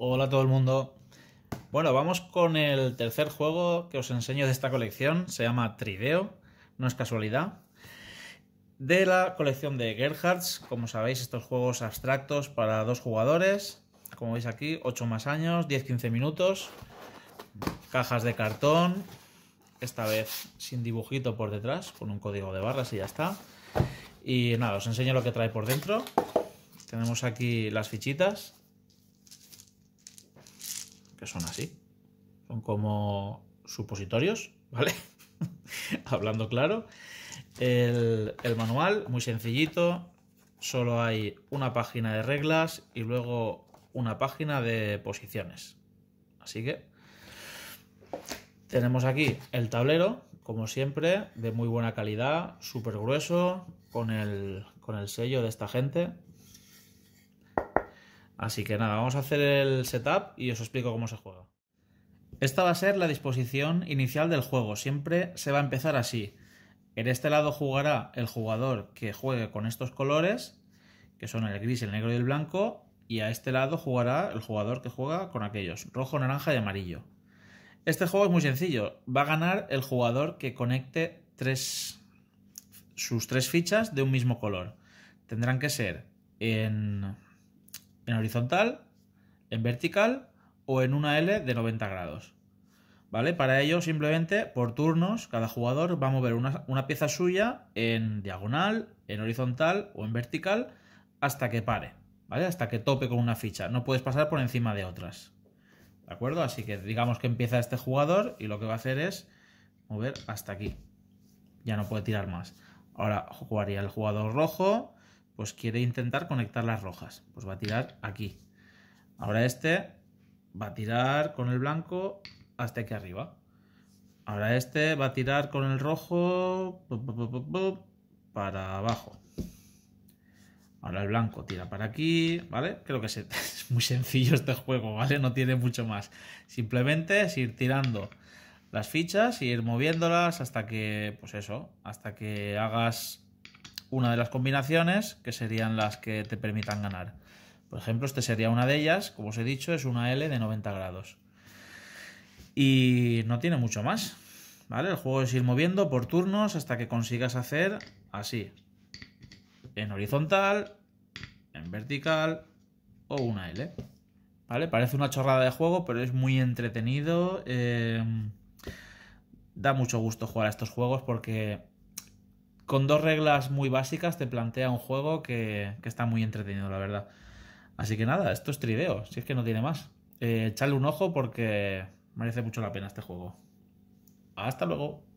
Hola a todo el mundo. Bueno, vamos con el tercer juego que os enseño de esta colección. Se llama Trideo, no es casualidad. De la colección de Gerhards, como sabéis, estos juegos abstractos para dos jugadores. Como veis aquí, 8 más años, 10-15 minutos. Cajas de cartón, esta vez sin dibujito por detrás, con un código de barras y ya está. Y nada, os enseño lo que trae por dentro. Tenemos aquí las fichitas que son así. Son como supositorios, ¿vale? Hablando claro. El, manual, muy sencillito, solo hay una página de reglas y luego una página de posiciones. Así que tenemos aquí el tablero, como siempre, de muy buena calidad, súper grueso, con el, con el sello de esta gente. Así que nada, vamos a hacer el setup y os explico cómo se juega. Esta va a ser la disposición inicial del juego, siempre se va a empezar así. En este lado jugará el jugador que juegue con estos colores, que son el gris, el negro y el blanco, y a este lado jugará el jugador que juega con aquellos, rojo, naranja y amarillo. Este juego es muy sencillo, va a ganar el jugador que conecte tres, sus tres fichas de un mismo color. Tendrán que ser en en horizontal, en vertical o en una L de 90 grados. ¿Vale? Para ello, simplemente por turnos, cada jugador va a mover una, pieza suya en diagonal, en horizontal o en vertical hasta que pare, ¿vale? Hasta que tope con una ficha. No puedes pasar por encima de otras. ¿De acuerdo? Así que digamos que empieza este jugador y lo que va a hacer es mover hasta aquí. Ya no puede tirar más. Ahora jugaría el jugador rojo pues quiere intentar conectar las rojas, pues va a tirar aquí. Ahora este va a tirar con el blanco hasta aquí arriba. Ahora este va a tirar con el rojo para abajo. Ahora el blanco tira para aquí, ¿vale? Creo que es muy sencillo este juego, ¿vale? No tiene mucho más. Simplemente es ir tirando las fichas, y ir moviéndolas hasta que, pues eso, hasta que hagas una de las combinaciones que serían las que te permitan ganar. Por ejemplo, este sería una de ellas, como os he dicho, es una L de 90 grados. Y no tiene mucho más, ¿vale? El juego es ir moviendo por turnos hasta que consigas hacer así. En horizontal, en vertical o una L. ¿Vale? Parece una chorrada de juego, pero es muy entretenido. Eh, da mucho gusto jugar a estos juegos porque con dos reglas muy básicas te plantea un juego que, está muy entretenido, la verdad. Así que nada, esto es trideo, si es que no tiene más. Eh, un ojo porque merece mucho la pena este juego. Hasta luego.